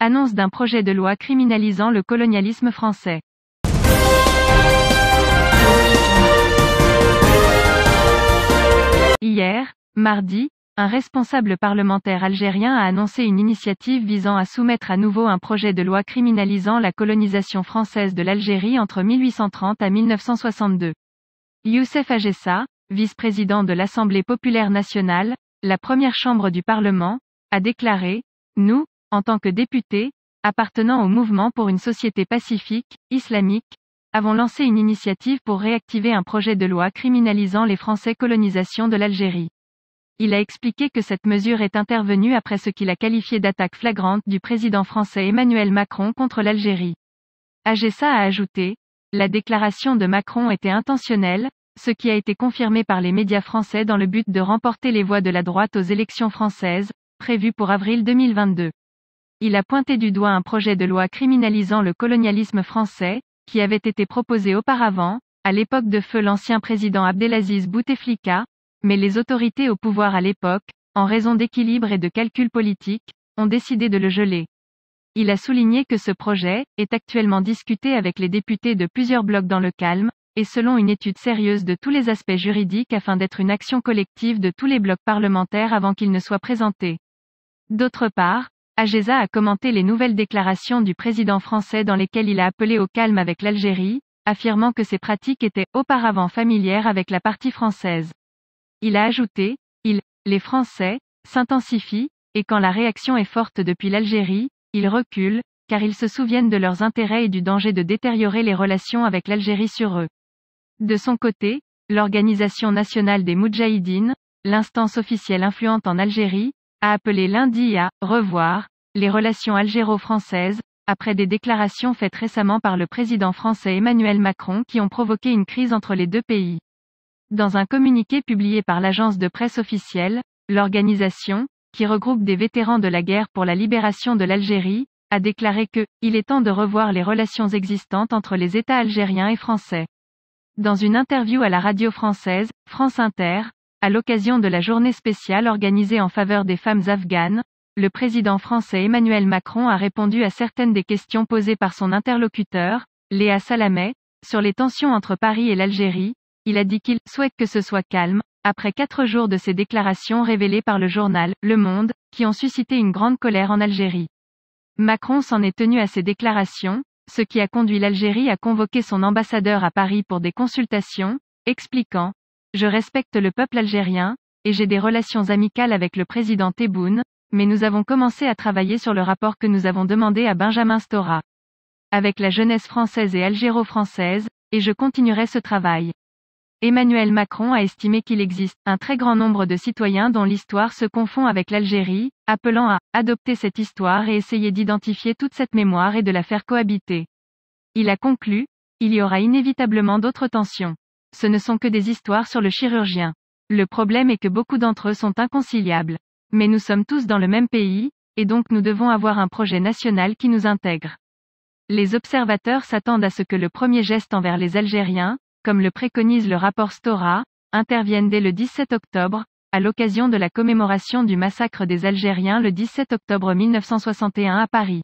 Annonce d'un projet de loi criminalisant le colonialisme français. Hier, mardi, un responsable parlementaire algérien a annoncé une initiative visant à soumettre à nouveau un projet de loi criminalisant la colonisation française de l'Algérie entre 1830 à 1962. Youssef Agessa, vice-président de l'Assemblée populaire nationale, la première chambre du Parlement, a déclaré, Nous, en tant que député, appartenant au mouvement pour une société pacifique, islamique, avons lancé une initiative pour réactiver un projet de loi criminalisant les Français colonisation de l'Algérie. Il a expliqué que cette mesure est intervenue après ce qu'il a qualifié d'attaque flagrante du président français Emmanuel Macron contre l'Algérie. Agessa a ajouté, la déclaration de Macron était intentionnelle, ce qui a été confirmé par les médias français dans le but de remporter les voix de la droite aux élections françaises, prévues pour avril 2022. Il a pointé du doigt un projet de loi criminalisant le colonialisme français, qui avait été proposé auparavant, à l'époque de feu l'ancien président Abdelaziz Bouteflika, mais les autorités au pouvoir à l'époque, en raison d'équilibre et de calcul politique, ont décidé de le geler. Il a souligné que ce projet est actuellement discuté avec les députés de plusieurs blocs dans le calme, et selon une étude sérieuse de tous les aspects juridiques afin d'être une action collective de tous les blocs parlementaires avant qu'il ne soit présenté. D'autre part, Ageza a commenté les nouvelles déclarations du président français dans lesquelles il a appelé au calme avec l'Algérie, affirmant que ces pratiques étaient auparavant familières avec la partie française. Il a ajouté, ils, les Français, s'intensifient, et quand la réaction est forte depuis l'Algérie, ils reculent, car ils se souviennent de leurs intérêts et du danger de détériorer les relations avec l'Algérie sur eux. De son côté, l'Organisation nationale des Moudjahidines, l'instance officielle influente en Algérie, a appelé lundi à revoir les relations algéro-françaises après des déclarations faites récemment par le président français Emmanuel Macron qui ont provoqué une crise entre les deux pays. Dans un communiqué publié par l'agence de presse officielle, l'organisation, qui regroupe des vétérans de la guerre pour la libération de l'Algérie, a déclaré que « il est temps de revoir les relations existantes entre les États algériens et français ». Dans une interview à la radio française, France Inter, à l'occasion de la journée spéciale organisée en faveur des femmes afghanes, le président français Emmanuel Macron a répondu à certaines des questions posées par son interlocuteur, Léa Salamé, sur les tensions entre Paris et l'Algérie. Il a dit qu'il souhaite que ce soit calme, après quatre jours de ces déclarations révélées par le journal Le Monde, qui ont suscité une grande colère en Algérie. Macron s'en est tenu à ces déclarations, ce qui a conduit l'Algérie à convoquer son ambassadeur à Paris pour des consultations, expliquant je respecte le peuple algérien, et j'ai des relations amicales avec le président Tebboune, mais nous avons commencé à travailler sur le rapport que nous avons demandé à Benjamin Stora. Avec la jeunesse française et algéro-française, et je continuerai ce travail. Emmanuel Macron a estimé qu'il existe un très grand nombre de citoyens dont l'histoire se confond avec l'Algérie, appelant à adopter cette histoire et essayer d'identifier toute cette mémoire et de la faire cohabiter. Il a conclu, il y aura inévitablement d'autres tensions ce ne sont que des histoires sur le chirurgien. Le problème est que beaucoup d'entre eux sont inconciliables. Mais nous sommes tous dans le même pays, et donc nous devons avoir un projet national qui nous intègre. Les observateurs s'attendent à ce que le premier geste envers les Algériens, comme le préconise le rapport Stora, intervienne dès le 17 octobre, à l'occasion de la commémoration du massacre des Algériens le 17 octobre 1961 à Paris.